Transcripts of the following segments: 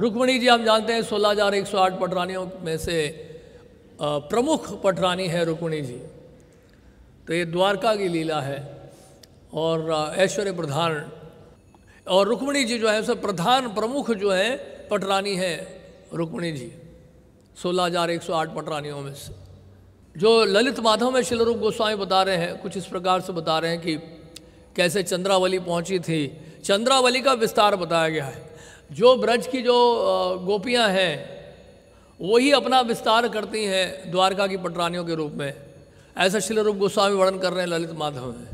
रुक्मणी जी आप जानते हैं सोलह हज़ार एक सौ आठ पटरानियों में से प्रमुख पटरानी है रुक्मणी जी तो ये द्वारका की लीला है और ऐश्वर्य प्रधान और रुक्मणी जी जो है सब प्रधान प्रमुख जो है पटरानी है रुक्मणी जी सोलह हज़ार एक सौ आठ पटरानियों में से जो ललित माधव में शिलरूप गोस्वामी बता रहे हैं कुछ इस प्रकार से बता रहे हैं कि कैसे चंद्रावली पहुंची थी चंद्रावली का विस्तार बताया गया है जो ब्रज की जो गोपियां हैं वही अपना विस्तार करती हैं द्वारका की पटरानियों के रूप में ऐसा शिल रूप गोस्वामी वर्णन कर रहे हैं ललित माधव में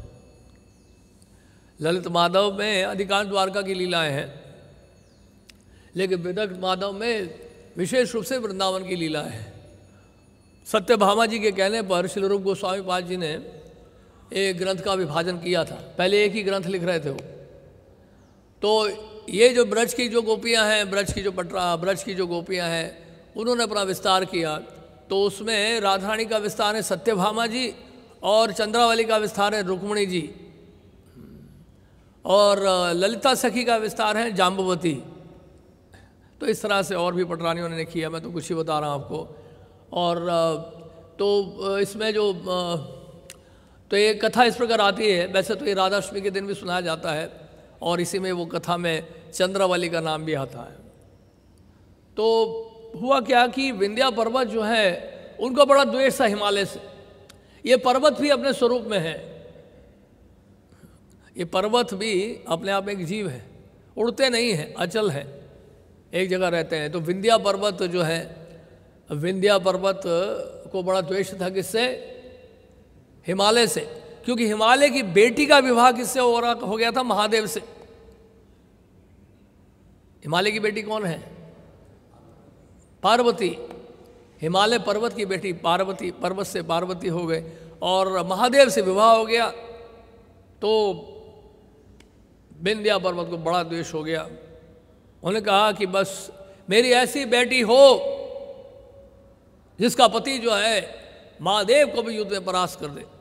ललित माधव में अधिकांश द्वारका की लीलाएं हैं लेकिन विदग्ध माधव में विशेष रूप से वृंदावन की लीला है सत्यभामा जी के कहने पर शिलरूप रूप गोस्वामी पाद जी ने एक ग्रंथ का विभाजन किया था पहले एक ही ग्रंथ लिख रहे थे वो तो ये जो ब्रज की जो गोपियाँ हैं ब्रज की जो पटरा ब्रज की जो गोपियाँ हैं उन्होंने अपना विस्तार किया तो उसमें राधारानी का विस्तार है सत्यभामा जी और चंद्रावली का विस्तार है रुक्मणी जी और ललिता सखी का विस्तार है जाम्बवती तो इस तरह से और भी पटरानियों ने किया मैं तो कुछ ही बता रहा हूँ आपको और तो इसमें जो तो ये कथा इस प्रकार आती है वैसे तो ये राधाष्टमी के दिन भी सुनाया जाता है और इसी में वो कथा में चंद्रावली का नाम भी आता है तो हुआ क्या कि विंध्या पर्वत जो है उनका बड़ा द्वेष था हिमालय से ये पर्वत भी अपने स्वरूप में है ये पर्वत भी अपने आप एक जीव है उड़ते नहीं हैं अचल हैं एक जगह रहते हैं तो विंध्या पर्वत जो है विंध्या पर्वत को बड़ा द्वेष था किससे हिमालय से क्योंकि हिमालय की बेटी का विवाह किससे हो रहा हो गया था महादेव से हिमालय की बेटी कौन है पार्वती हिमालय पर्वत की बेटी पार्वती पर्वत से पार्वती हो गए और महादेव से विवाह हो गया तो बिंदिया पर्वत को बड़ा द्वेष हो गया उन्होंने कहा कि बस मेरी ऐसी बेटी हो जिसका पति जो है महादेव को भी युद्ध में परास्त कर दे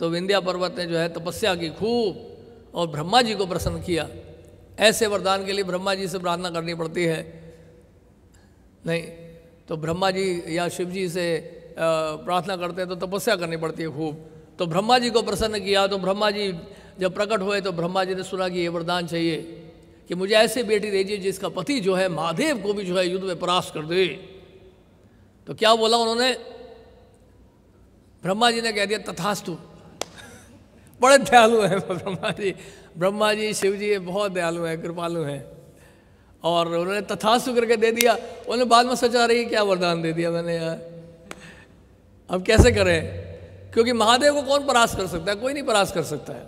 तो विंध्या पर्वत ने जो है तपस्या की खूब और ब्रह्मा जी को प्रसन्न किया ऐसे वरदान के लिए ब्रह्मा जी से प्रार्थना करनी पड़ती है नहीं तो ब्रह्मा जी या शिव जी से प्रार्थना करते हैं तो तपस्या करनी पड़ती है खूब तो ब्रह्मा जी को प्रसन्न किया तो ब्रह्मा जी जब प्रकट हुए तो ब्रह्मा जी ने सुना कि ये वरदान चाहिए कि मुझे ऐसी बेटी दीजिए जिसका पति जो है महादेव को भी जो है युद्ध में परास्त कर दे तो क्या बोला उन्होंने ब्रह्मा जी ने कह दिया तथास्तु बड़े दयालु हैं ब्रह्मा जी ब्रह्मा जी शिव जी बहुत दयालु हैं कृपालु हैं और उन्होंने तथास्तु करके दे दिया उन्होंने बाद में सोचा रही क्या वरदान दे दिया मैंने यार अब कैसे करें क्योंकि महादेव को कौन परास कर सकता है कोई नहीं परास कर सकता है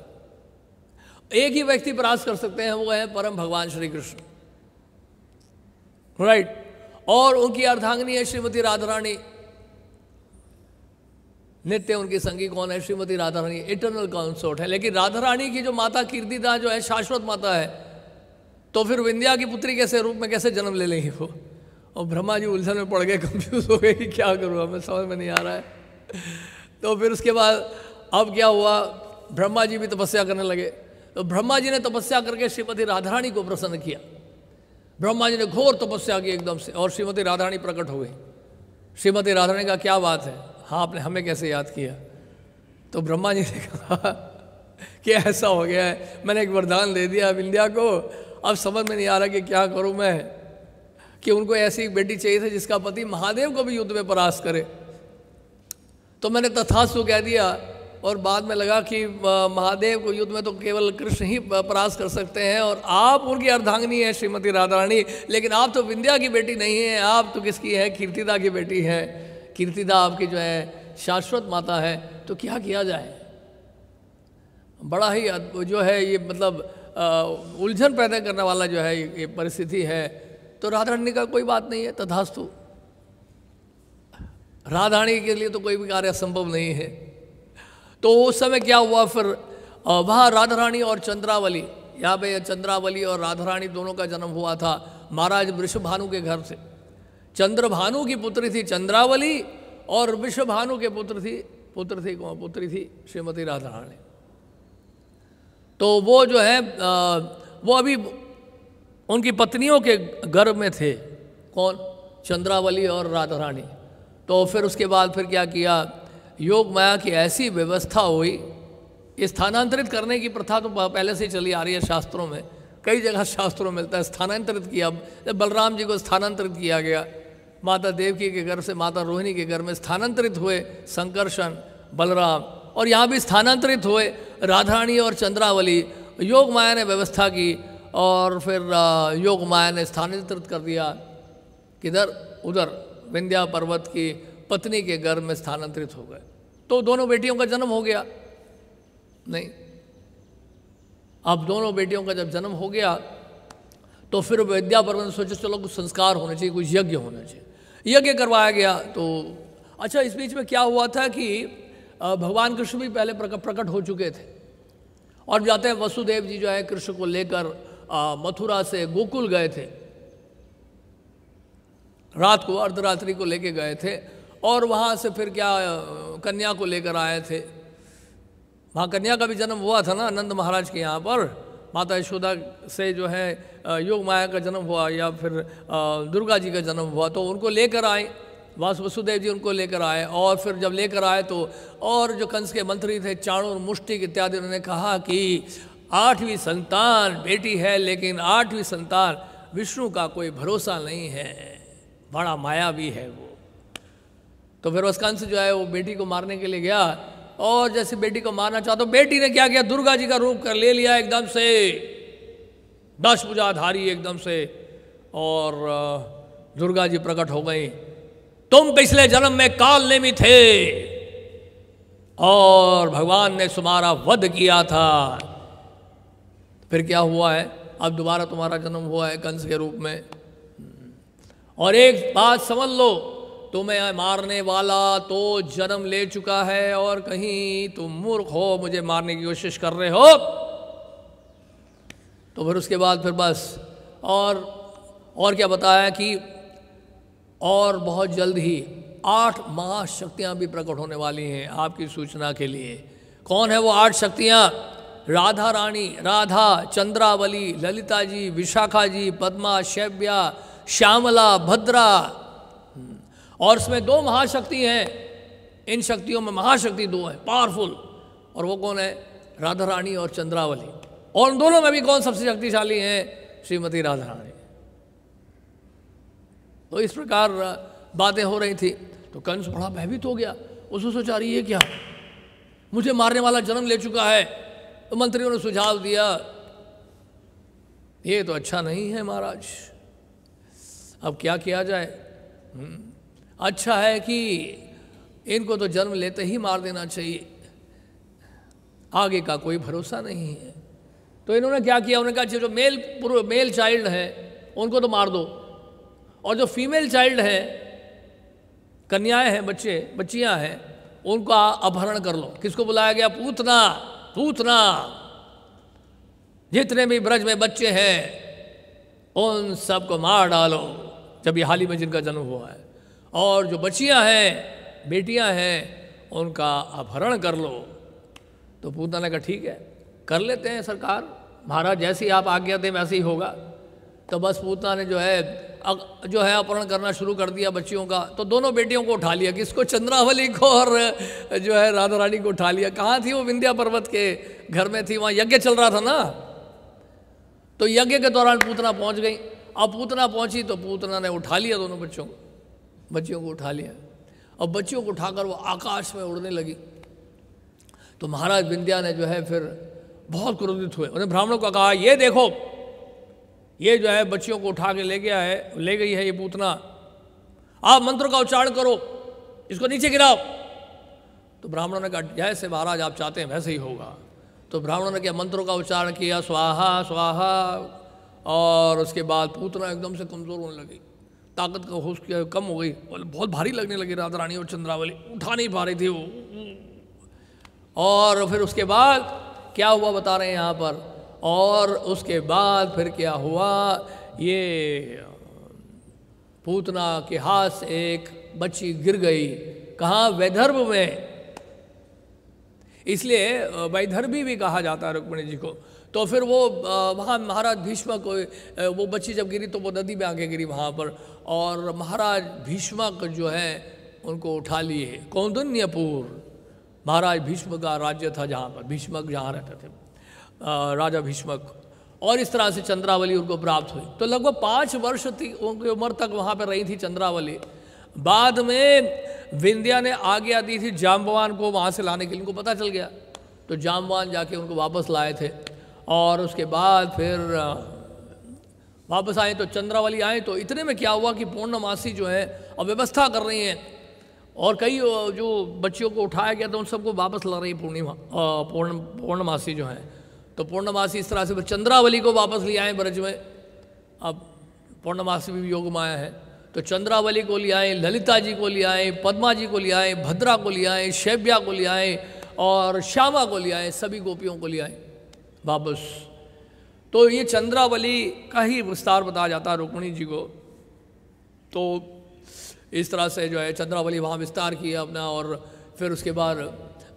एक ही व्यक्ति परास कर सकते हैं वो है परम भगवान श्री कृष्ण राइट और उनकी अर्धांगनी है श्रीमती राधा रानी नित्य उनकी संगी कौन है श्रीमती राधा रानी इटरनल कॉन्सोर्ट है लेकिन राधा रानी की जो माता कीर्तिदा जो है शाश्वत माता है तो फिर विंध्या की पुत्री कैसे रूप में कैसे जन्म ले लेंगी वो और ब्रह्मा जी उलझन में पड़ गए कंफ्यूज हो गए कि क्या करूँ हमें समझ में नहीं आ रहा है तो फिर उसके बाद अब क्या हुआ ब्रह्मा जी भी तपस्या करने लगे तो ब्रह्मा जी ने तपस्या करके श्रीमती राधारानी को प्रसन्न किया ब्रह्मा जी ने घोर तपस्या की एकदम से और श्रीमती राधारानी प्रकट हो गई श्रीमती राधारानी का क्या बात है हाँ आपने हमें कैसे याद किया तो ब्रह्मा जी ने कहा कि ऐसा हो गया है मैंने एक वरदान दे दिया अब इंडिया को अब समझ में नहीं आ रहा कि क्या करूं मैं कि उनको ऐसी एक बेटी चाहिए थी जिसका पति महादेव को भी युद्ध में परास करे तो मैंने तथास्तु कह दिया और बाद में लगा कि महादेव को युद्ध में तो केवल कृष्ण ही परास कर सकते हैं और आप उनकी अर्धांगनी है श्रीमती राधा रानी लेकिन आप तो विंध्या की बेटी नहीं हैं आप तो किसकी हैं कीर्तिदा की बेटी हैं कीर्तिदा आपकी जो है शाश्वत माता है तो क्या किया जाए बड़ा ही जो है ये मतलब उलझन पैदा करने वाला जो है ये परिस्थिति है तो राधारणी का कोई बात नहीं है तथास्तु राधारणी के लिए तो कोई भी कार्य असंभव नहीं है तो उस समय क्या हुआ फिर वहाँ राधारानी और चंद्रावली यहाँ पे चंद्रावली और राधारानी दोनों का जन्म हुआ था महाराज वृषभानु के घर से चंद्रभानु की पुत्री थी चंद्रावली और विश्वभानु के पुत्र थी पुत्र थी कौन पुत्री थी श्रीमती राधा रानी तो वो जो है वो अभी उनकी पत्नियों के गर्भ में थे कौन चंद्रावली और राधा रानी तो फिर उसके बाद फिर क्या किया योग माया की ऐसी व्यवस्था हुई स्थानांतरित करने की प्रथा तो पहले से चली आ रही है शास्त्रों में कई जगह शास्त्रों में मिलता है स्थानांतरित किया बलराम जी को स्थानांतरित किया गया माता देवकी के घर से माता रोहिणी के घर में स्थानांतरित हुए संकर्षण बलराम और यहाँ भी स्थानांतरित हुए राधारणी और चंद्रावली योग माया ने व्यवस्था की और फिर योग माया ने स्थानांतरित कर दिया किधर उधर विंध्या पर्वत की पत्नी के घर में स्थानांतरित हो गए तो दोनों बेटियों का जन्म हो गया नहीं अब दोनों बेटियों का जब जन्म हो गया तो फिर विद्या पर्वत ने सोचा चलो कुछ संस्कार होने चाहिए कुछ यज्ञ होना चाहिए यज्ञ करवाया गया तो अच्छा इस बीच में क्या हुआ था कि भगवान कृष्ण भी पहले प्रकट हो चुके थे और जाते हैं वसुदेव जी जो है कृष्ण को लेकर मथुरा से गोकुल गए थे रात को अर्धरात्रि को लेके गए थे और वहाँ से फिर क्या कन्या को लेकर आए थे वहाँ कन्या का भी जन्म हुआ था ना नंद महाराज के यहाँ पर माता यशोदा से जो है योग माया का जन्म हुआ या फिर दुर्गा जी का जन्म हुआ तो उनको लेकर आए वास वसुदेव जी उनको लेकर आए और फिर जब लेकर आए तो और जो कंस के मंत्री थे चाणूर मुष्टिक इत्यादि उन्होंने कहा कि आठवीं संतान बेटी है लेकिन आठवीं संतान विष्णु का कोई भरोसा नहीं है बड़ा माया भी है वो तो फिर वस्कान से जो है वो बेटी को मारने के लिए गया और जैसे बेटी को मारना चाहता तो बेटी ने क्या किया दुर्गा जी का रूप कर ले लिया एकदम से दस पूजाधारी एकदम से और दुर्गा जी प्रकट हो गई तुम पिछले जन्म में काल नेमी थे और भगवान ने तुम्हारा वध किया था फिर क्या हुआ है अब दोबारा तुम्हारा जन्म हुआ है कंस के रूप में और एक बात समझ लो तुम्हें मारने वाला तो जन्म ले चुका है और कहीं तुम मूर्ख हो मुझे मारने की कोशिश कर रहे हो तो फिर उसके बाद फिर बस और और क्या बताया कि और बहुत जल्द ही आठ महाशक्तियां भी प्रकट होने वाली हैं आपकी सूचना के लिए कौन है वो आठ शक्तियां राधा रानी राधा चंद्रावली ललिता जी विशाखा जी पद्मा शैव्या श्यामला भद्रा और इसमें दो महाशक्ति हैं इन शक्तियों में महाशक्ति दो है पावरफुल और वो कौन है राधा रानी और चंद्रावली और उन दोनों में भी कौन सबसे शक्तिशाली हैं श्रीमती राधा रानी तो इस प्रकार बातें हो रही थी तो कंस बड़ा भयभीत हो गया उसने सोचा रही है क्या मुझे मारने वाला जन्म ले चुका है तो मंत्रियों ने सुझाव दिया ये तो अच्छा नहीं है महाराज अब क्या किया जाए हम्म। अच्छा है कि इनको तो जन्म लेते ही मार देना चाहिए आगे का कोई भरोसा नहीं है तो इन्होंने क्या किया उन्होंने कहा जो मेल मेल चाइल्ड है उनको तो मार दो और जो फीमेल चाइल्ड है कन्याएं हैं बच्चे बच्चियां हैं उनका अपहरण कर लो किसको बुलाया गया पूतना पूतना जितने भी ब्रज में बच्चे हैं उन सबको मार डालो जब ये हाल ही में जिनका जन्म हुआ है और जो बचियां हैं बेटियां हैं उनका अपहरण कर लो तो पूतना ने कहा ठीक है कर लेते हैं सरकार महाराज जैसी आप आज्ञा दें वैसे ही होगा तो बस पूतना ने जो है जो है अपहरण करना शुरू कर दिया बच्चियों का तो दोनों बेटियों को उठा लिया किसको चंद्रावली को और जो है राधा रानी को उठा लिया कहाँ थी वो विंध्या पर्वत के घर में थी वहाँ यज्ञ चल रहा था ना तो यज्ञ के दौरान पूतना पहुँच गई अब पूतना पहुँची तो पूतना ने उठा लिया दोनों बच्चों को बच्चियों को उठा लिया और बच्चियों को उठाकर वो आकाश में उड़ने लगी तो महाराज विंध्या ने जो है फिर बहुत क्रोधित हुए उन्हें ब्राह्मणों को कहा ये देखो ये जो है बच्चियों को उठा के ले गया है ले गई है ये पूतना आप मंत्र का उच्चारण करो इसको नीचे गिराओ तो ब्राह्मणों ने कहा जैसे महाराज आप चाहते हैं वैसे ही होगा तो ब्राह्मणों ने क्या मंत्रों का उच्चारण किया स्वाहा स्वाहा और उसके बाद पूतना एकदम से कमज़ोर होने लगी ताकत का होश किया कम हो गई और बहुत भारी लगने लगी राधा रानी और चंद्रावली उठा नहीं पा रही थी वो और फिर उसके बाद क्या हुआ बता रहे हैं यहाँ पर और उसके बाद फिर क्या हुआ ये पूतना के हाथ से एक बच्ची गिर गई कहाँ वैधर्भ में इसलिए वैधर्भी भी कहा जाता है रुक्मणी जी को तो फिर वो वहाँ महाराज भीष्म को वो बच्ची जब गिरी तो वो नदी में आगे गिरी वहाँ पर और महाराज भीष्मक जो है उनको उठा लिए कौंदन्यपुर महाराज भीष्म का राज्य था जहाँ पर भीष्मक जहाँ रहते थे राजा भीष्मक और इस तरह से चंद्रावली उनको प्राप्त हुई तो लगभग पाँच वर्ष थी उनकी उम्र तक वहाँ पर रही थी चंद्रावली बाद में विंध्या ने आज्ञा दी थी जामवान को वहाँ से लाने के लिए उनको पता चल गया तो जामवान जाके उनको वापस लाए थे और उसके बाद फिर वापस आए तो चंद्रावली आए तो इतने में क्या हुआ कि पूर्णमासी जो है अब व्यवस्था कर रही हैं और कई जो बच्चियों को उठाया गया था उन सबको वापस ला रही पूर्णिमा पूर्ण पूर्णमासी जो है तो पूर्णमासी इस तरह से फिर चंद्रावली को वापस ले आए ब्रज में अब पूर्णमासी भी योग माया है तो चंद्रावली को ले आए ललिता जी को ले आए पद्मा जी को ले आए भद्रा को ले आए शैव्या को ले आए और श्यामा को ले आए सभी गोपियों को ले आए वापस तो ये चंद्रावली का ही विस्तार बताया जाता है रुक्मणी जी को तो इस तरह से जो है चंद्रावली वहाँ विस्तार किया अपना और फिर उसके बाद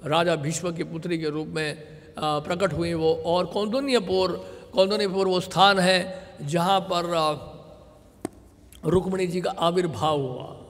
राजा भीष्म की पुत्री के रूप में प्रकट हुई वो और कौंदुन्यपुर कौंदुन्यपुर वो स्थान है जहाँ पर रुक्मणी जी का आविर्भाव हुआ